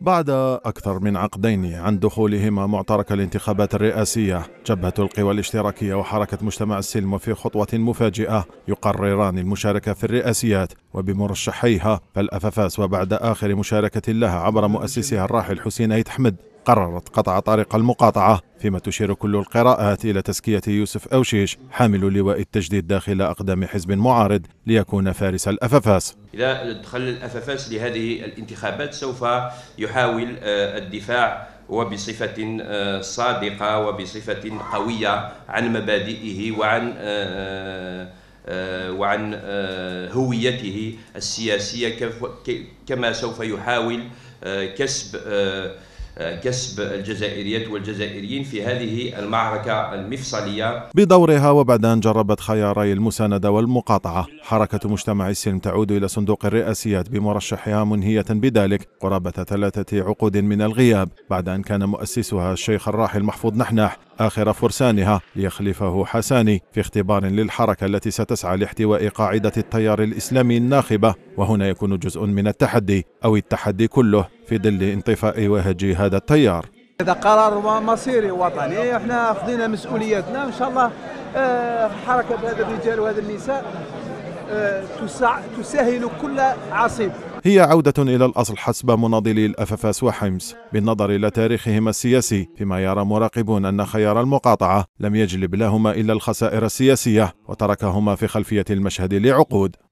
بعد أكثر من عقدين عن دخولهما معترك الانتخابات الرئاسية جبهة القوى الاشتراكية وحركة مجتمع السلم في خطوة مفاجئة يقرران المشاركة في الرئاسيات وبمرشحيها فالأففاس وبعد آخر مشاركة لها عبر مؤسسها الراحل حسين أيت حمد قررت قطع طريق المقاطعة فيما تشير كل القراءات إلى تزكية يوسف أوشيش حامل لواء التجديد داخل أقدام حزب معارض ليكون فارس الأفافاس إذا دخل الأفافاس لهذه الانتخابات سوف يحاول آه، الدفاع وبصفة آه، صادقة وبصفة قوية عن مبادئه وعن آه، وعن هويته السياسية كما سوف يحاول كسب كسب الجزائريات والجزائريين في هذه المعركة المفصلية بدورها وبعد أن جربت خياري المساندة والمقاطعة حركة مجتمع السلم تعود إلى صندوق الرئاسيات بمرشحها منهية بذلك قرابة ثلاثة عقود من الغياب بعد أن كان مؤسسها الشيخ الراحل محفوظ نحناح آخر فرسانها ليخلفه حساني في اختبار للحركة التي ستسعى لاحتواء قاعدة التيار الإسلامي الناخبة وهنا يكون جزء من التحدي أو التحدي كله في ظل انطفاء وهج هذا التيار هذا قرار مصيري وطني احنا خذينا مسؤوليتنا ان شاء الله آه، حركة هذا الرجال وهذا النساء آه، تسهل كل عصيب هي عودة إلى الأصل حسب مناضلي الأفافاس وحمص بالنظر إلى تاريخهما السياسي فيما يرى مراقبون أن خيار المقاطعة لم يجلب لهما إلا الخسائر السياسية وتركهما في خلفية المشهد لعقود